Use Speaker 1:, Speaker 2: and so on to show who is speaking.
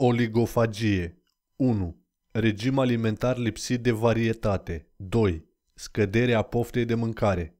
Speaker 1: Oligofagie 1. Regim alimentar lipsit de varietate 2. Scăderea poftei de mâncare